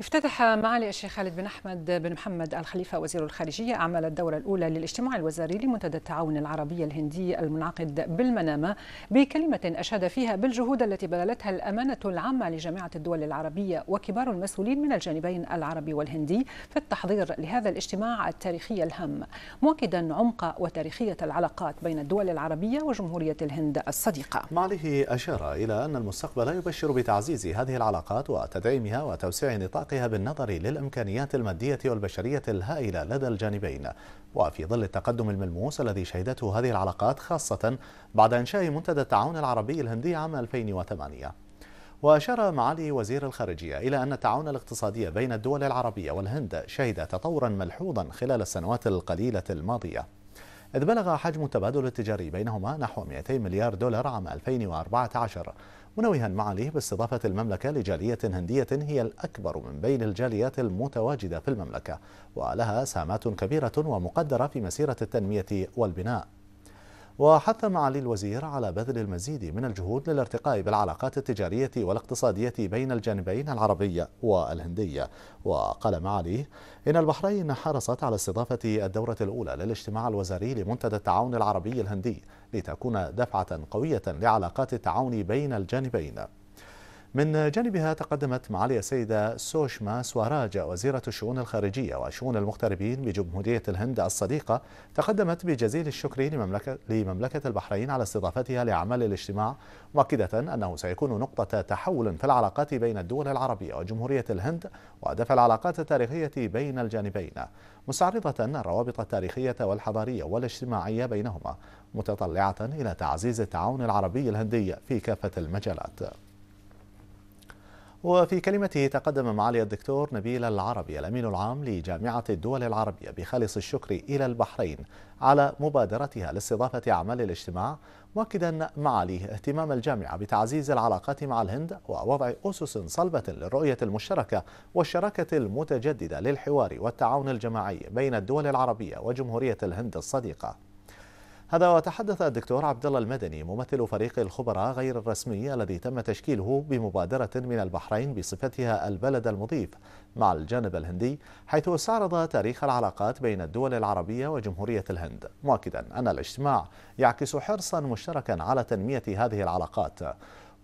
افتتح معالي الشيخ خالد بن أحمد بن محمد الخليفة وزير الخارجية أعمال الدورة الأولى للاجتماع الوزاري لمنتدى التعاون العربي الهندي المنعقد بالمنامة بكلمة أشاد فيها بالجهود التي بذلتها الأمانة العامة لجامعة الدول العربية وكبار المسؤولين من الجانبين العربي والهندي في التحضير لهذا الاجتماع التاريخي الهام مؤكدا عمق وتاريخية العلاقات بين الدول العربية وجمهورية الهند الصديقة معاليه أشار إلى أن المستقبل يبشر بتعزيز هذه العلاقات وتدعيمها وتوسيع نطاق إطلاقها بالنظر للإمكانيات المادية والبشرية الهائلة لدى الجانبين وفي ظل التقدم الملموس الذي شهدته هذه العلاقات خاصة بعد إنشاء منتدى التعاون العربي الهندي عام 2008 وأشار معالي وزير الخارجية إلى أن التعاون الاقتصادي بين الدول العربية والهند شهد تطورا ملحوظا خلال السنوات القليلة الماضية إذ بلغ حجم التبادل التجاري بينهما نحو 200 مليار دولار عام 2014 منوها معاليه باستضافة المملكة لجالية هندية هي الأكبر من بين الجاليات المتواجدة في المملكة ولها سامات كبيرة ومقدرة في مسيرة التنمية والبناء وحث معالي الوزير على بذل المزيد من الجهود للارتقاء بالعلاقات التجارية والاقتصادية بين الجانبين العربية والهندية وقال معالي إن البحرين حرصت على استضافة الدورة الأولى للاجتماع الوزاري لمنتدى التعاون العربي الهندي لتكون دفعة قوية لعلاقات التعاون بين الجانبين من جانبها تقدمت معالي السيدة سوشما سواراجا وزيرة الشؤون الخارجية وشؤون المغتربين بجمهورية الهند الصديقة تقدمت بجزيل الشكر لمملكة, لمملكة البحرين على استضافتها لأعمال الاجتماع مؤكدة أنه سيكون نقطة تحول في العلاقات بين الدول العربية وجمهورية الهند ودفع العلاقات التاريخية بين الجانبين مستعرضة الروابط التاريخية والحضارية والاجتماعية بينهما متطلعة إلى تعزيز التعاون العربي الهندي في كافة المجالات وفي كلمته تقدم معالي الدكتور نبيل العربي الأمين العام لجامعة الدول العربية بخالص الشكر إلى البحرين على مبادرتها لاستضافة أعمال الاجتماع مؤكدا معاليه اهتمام الجامعة بتعزيز العلاقات مع الهند ووضع أسس صلبة للرؤية المشتركة والشراكة المتجددة للحوار والتعاون الجماعي بين الدول العربية وجمهورية الهند الصديقة هذا وتحدث الدكتور عبد الله المدني ممثل فريق الخبراء غير الرسمي الذي تم تشكيله بمبادرة من البحرين بصفتها البلد المضيف مع الجانب الهندي حيث استعرض تاريخ العلاقات بين الدول العربية وجمهورية الهند مؤكدا أن الاجتماع يعكس حرصا مشتركا على تنمية هذه العلاقات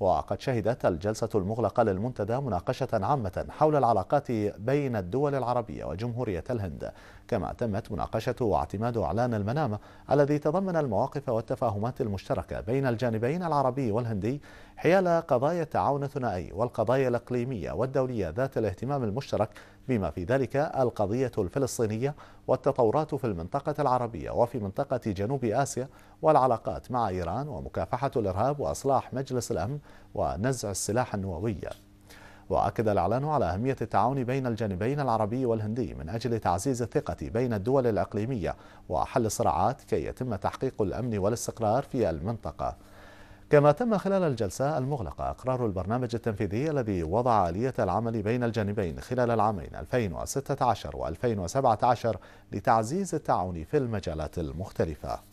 وقد شهدت الجلسة المغلقة للمنتدى مناقشة عامة حول العلاقات بين الدول العربية وجمهورية الهند كما تمت مناقشة واعتماد إعلان المنامة الذي تضمن المواقف والتفاهمات المشتركة بين الجانبين العربي والهندي حيال قضايا التعاون الثنائي والقضايا الإقليمية والدولية ذات الاهتمام المشترك بما في ذلك القضية الفلسطينية والتطورات في المنطقة العربية وفي منطقة جنوب آسيا والعلاقات مع إيران ومكافحة الإرهاب وإصلاح مجلس الأمن ونزع السلاح النووي وأكد الإعلان على أهمية التعاون بين الجانبين العربي والهندي من أجل تعزيز الثقة بين الدول الإقليمية وحل الصراعات كي يتم تحقيق الأمن والاستقرار في المنطقة كما تم خلال الجلسة المغلقة إقرار البرنامج التنفيذي الذي وضع آلية العمل بين الجانبين خلال العامين 2016 و 2017 لتعزيز التعاون في المجالات المختلفة